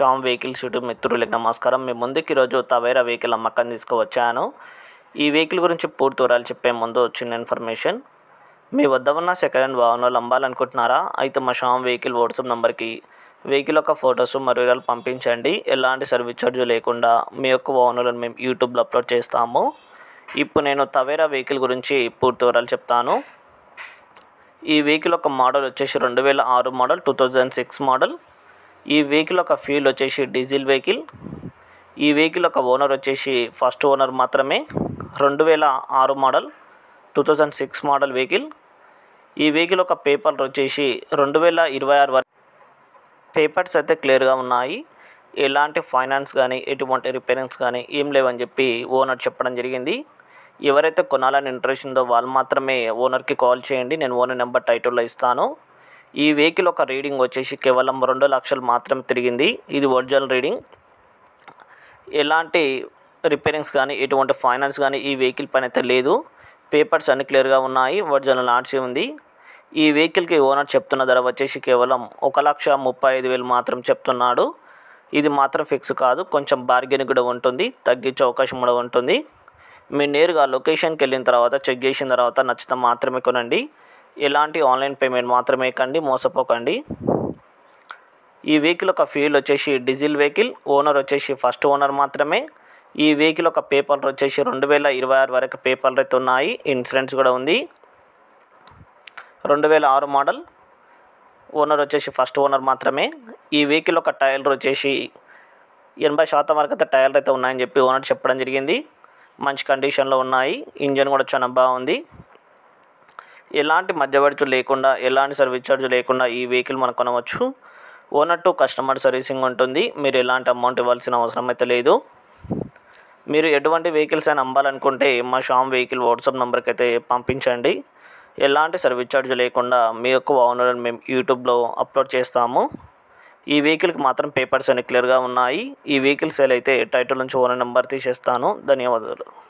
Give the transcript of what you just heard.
Shyam vehicles YouTube మిత్రులకి నమస్కారం మీ ముందుకు ఈరోజు తవేరా వెహికల్ అమ్మకాన్ని తీసుకువచ్చాను ఈ వెహికల్ గురించి పూర్తి వివరాలు చెప్పే ముందు చిన్న ఇన్ఫర్మేషన్ మీ వద్ద ఉన్న సెకండ్ హ్యాండ్ వాహనాలు అమ్మాలనుకుంటున్నారా అయితే మా శ్యామ్ వెహికల్ వాట్సాప్ నెంబర్కి వెహికల్ యొక్క ఫొటోస్ మరియు పంపించండి ఎలాంటి సర్వీస్ ఛార్జ్ లేకుండా మీ యొక్క వాహనాలను మేము యూట్యూబ్లో అప్లోడ్ చేస్తాము ఇప్పుడు నేను తవేరా వెహికల్ గురించి పూర్తి వివరాలు చెప్తాను ఈ వెహికల్ ఒక మోడల్ వచ్చేసి రెండు వేల ఆరు model two thousand six model ఈ వెహికల్ ఒక ఫ్యూల్ వచ్చేసి డీజిల్ వెహికల్ ఈ వెహికల్ ఒక ఓనర్ వచ్చేసి ఫస్ట్ ఓనర్ మాత్రమే రెండు వేల ఆరు model two thousand six model vehicle ఈ వెహికల్ ఒక పేపర్ వచ్చేసి రెండు వేల ఇరవై ఆరు వరకు పేపర్స్ అయితే క్లియర్గా ఉన్నాయి ఎలాంటి ఫైనాన్స్ కానీ ఎటువంటి రిపేరింగ్స్ కానీ ఏం లేవని చెప్పి ఓనర్ చెప్పడం జరిగింది ఎవరైతే కొనాలని ఇంట్రెస్ట్ ఉందో వాళ్ళు మాత్రమే ఓనర్కి కాల్ చేయండి నేను ఓనర్ నెంబర్ టైటిల్లో ఇస్తాను ఈ వెహికల్ ఒక రీడింగ్ వచ్చేసి కేవలం రెండు లక్షలు మాత్రమే తిరిగింది ఇది ఒరిజినల్ రీడింగ్ ఎలాంటి రిపేరింగ్స్ కానీ ఎటువంటి ఫైనాన్స్ కానీ ఈ వెహికల్ పైన అయితే లేదు పేపర్స్ అన్ని క్లియర్గా ఉన్నాయి ఒరిజినల్ ఆర్ట్స్ ఉంది ఈ వెహికల్కి ఓనర్ చెప్తున్న ధర వచ్చేసి కేవలం ఒక లక్ష ముప్పై ఐదు వేలు మాత్రం చెప్తున్నాడు ఇది మాత్రం ఫిక్స్ కాదు కొంచెం బార్గెన్ కూడా ఉంటుంది తగ్గించే అవకాశం కూడా ఉంటుంది మీరు నేరుగా లొకేషన్కి వెళ్ళిన తర్వాత చెక్ చేసిన తర్వాత నచ్చితే మాత్రమే కొనండి ఎలాంటి ఆన్లైన్ పేమెంట్ మాత్రమే కండి మోసపోకండి ఈ వెహికల్ ఒక ఫీల్ వచ్చేసి డీజిల్ వెహికల్ ఓనర్ వచ్చేసి ఫస్ట్ ఓనర్ మాత్రమే ఈ వెహికల్ ఒక పేపర్ వచ్చేసి రెండు వేల ఇరవై ఆరు వరకు పేపర్లు అయితే ఉన్నాయి ఇన్సూరెన్స్ కూడా ఉంది రెండు వేల ఆరు మోడల్ ఓనర్ వచ్చేసి ఫస్ట్ ఓనర్ మాత్రమే ఈ వెహికల్ ఒక టైలర్ వచ్చేసి ఎనభై శాతం వరకు అయితే టైర్లు అయితే ఉన్నాయని చెప్పి ఓనర్ చెప్పడం జరిగింది మంచి కండిషన్లో ఉన్నాయి ఇంజన్ కూడా చాలా బాగుంది ఎలాంటి మధ్యవర్తి లేకుండా ఎలాంటి సర్వీస్ ఛార్జ్ లేకుండా ఈ వెహికల్ మనం కొనవచ్చు ఓనర్ టు కస్టమర్ సర్వీసింగ్ ఉంటుంది మీరు ఎలాంటి అమౌంట్ ఇవ్వాల్సిన అవసరం అయితే లేదు మీరు ఎటువంటి వెహికల్స్ అయినా అమ్మాలనుకుంటే మా షామ్ వెహికల్ వాట్సాప్ నెంబర్కి అయితే పంపించండి ఎలాంటి సర్వీస్ ఛార్జ్ లేకుండా మీ యొక్క ఓనర్ని మేము యూట్యూబ్లో అప్లోడ్ చేస్తాము ఈ వెహికల్కి మాత్రం పేపర్స్ అన్ని క్లియర్గా ఉన్నాయి ఈ వెహికల్ సేల్ అయితే టైటిల్ నుంచి ఓనర్ నెంబర్ తీసేస్తాను ధన్యవాదాలు